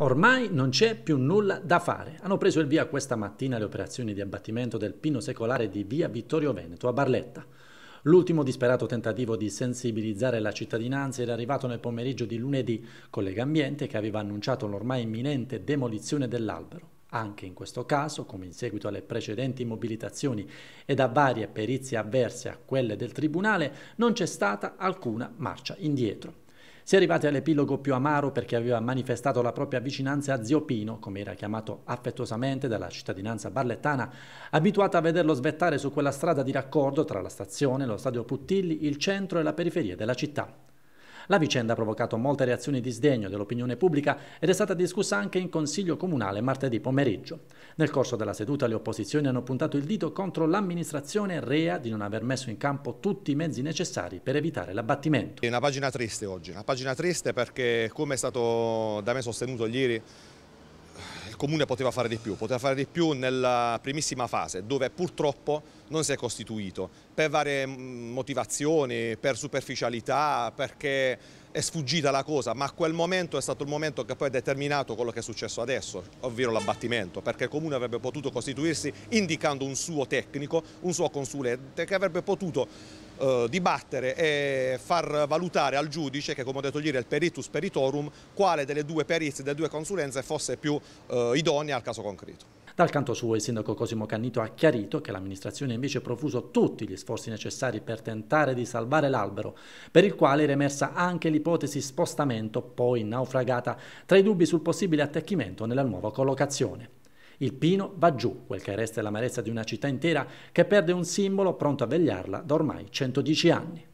Ormai non c'è più nulla da fare. Hanno preso il via questa mattina le operazioni di abbattimento del pino secolare di via Vittorio Veneto a Barletta. L'ultimo disperato tentativo di sensibilizzare la cittadinanza era arrivato nel pomeriggio di lunedì con Legambiente che aveva annunciato l'ormai imminente demolizione dell'albero. Anche in questo caso, come in seguito alle precedenti mobilitazioni e da varie perizie avverse a quelle del Tribunale, non c'è stata alcuna marcia indietro. Si è arrivati all'epilogo più amaro perché aveva manifestato la propria vicinanza a Zio Pino, come era chiamato affettuosamente dalla cittadinanza barlettana, abituata a vederlo svettare su quella strada di raccordo tra la stazione, lo stadio Puttilli, il centro e la periferia della città. La vicenda ha provocato molte reazioni di sdegno dell'opinione pubblica ed è stata discussa anche in Consiglio Comunale martedì pomeriggio. Nel corso della seduta le opposizioni hanno puntato il dito contro l'amministrazione rea di non aver messo in campo tutti i mezzi necessari per evitare l'abbattimento. È una pagina triste oggi, una pagina triste perché come è stato da me sostenuto ieri il Comune poteva fare di più, poteva fare di più nella primissima fase dove purtroppo non si è costituito per varie mm, motivazioni, per superficialità, perché è sfuggita la cosa, ma quel momento è stato il momento che poi ha determinato quello che è successo adesso, ovvero l'abbattimento, perché il comune avrebbe potuto costituirsi indicando un suo tecnico, un suo consulente che avrebbe potuto eh, dibattere e far valutare al giudice, che come ho detto ieri è il peritus peritorum, quale delle due perizie, delle due consulenze fosse più eh, idonea al caso concreto. Dal canto suo il sindaco Cosimo Cannito ha chiarito che l'amministrazione invece ha profuso tutti gli sforzi necessari per tentare di salvare l'albero, per il quale era emersa anche l'ipotesi spostamento, poi naufragata, tra i dubbi sul possibile attecchimento nella nuova collocazione. Il pino va giù, quel che resta l'amarezza di una città intera che perde un simbolo pronto a vegliarla da ormai 110 anni.